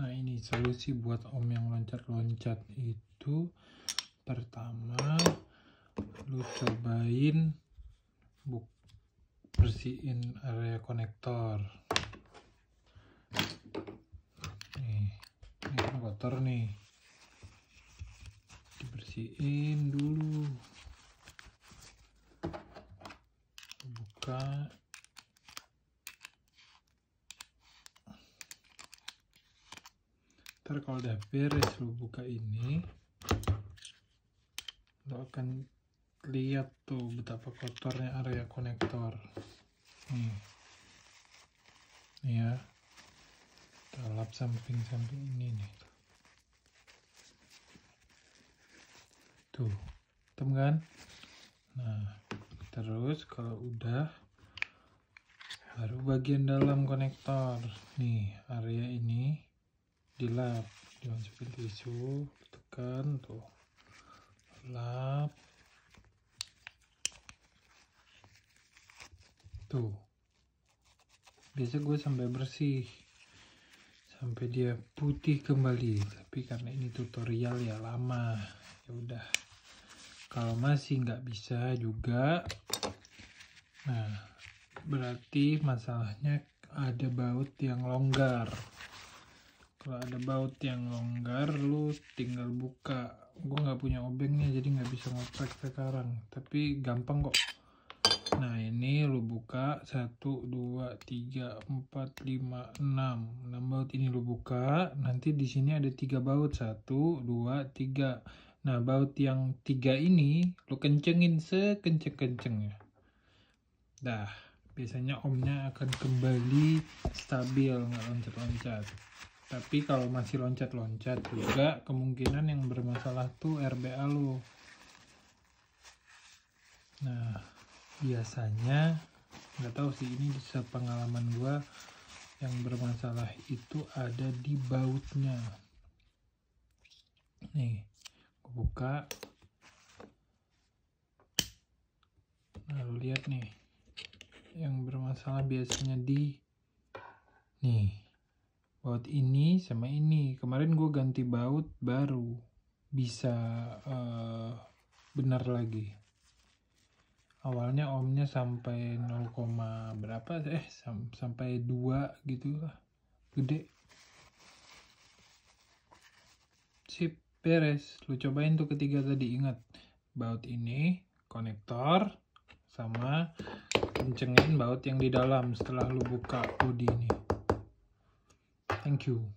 Nah ini solusi buat om yang loncat-loncat itu pertama lu cobain buk bersihin area konektor nih ini kan kotor nih dibersihin dulu buka ntar kalau udah beres lu buka ini lu akan lihat tuh betapa kotornya area konektor nih ya kita lap samping-samping ini nih tuh teman, kan nah terus kalau udah baru bagian dalam konektor nih area ini dilap dimasukin tisu tekan tuh lap tuh biasa gue sampai bersih sampai dia putih kembali tapi karena ini tutorial ya lama ya udah kalau masih nggak bisa juga nah berarti masalahnya ada baut yang longgar kalau ada baut yang longgar lu tinggal buka gue nggak punya obengnya jadi nggak bisa ngoprek sekarang tapi gampang kok nah ini lu buka 1 2 3 4 5 6 6 baut ini lu buka nanti di sini ada tiga baut 1 2 3 nah baut yang tiga ini lu kencengin sekenceng-kencengnya dah biasanya omnya akan kembali stabil nggak loncat-loncat tapi kalau masih loncat-loncat juga kemungkinan yang bermasalah tuh RBA lo nah biasanya nggak tahu sih ini bisa pengalaman gua yang bermasalah itu ada di bautnya nih gue buka Lalu lihat nih yang bermasalah biasanya di nih baut ini sama ini kemarin gue ganti baut baru bisa uh, eh, benar lagi awalnya omnya sampai 0, berapa eh sam sampai 2 gitu lah gede sip beres lu cobain tuh ketiga tadi ingat baut ini konektor sama kencengin baut yang di dalam setelah lu buka bodi ini Thank you.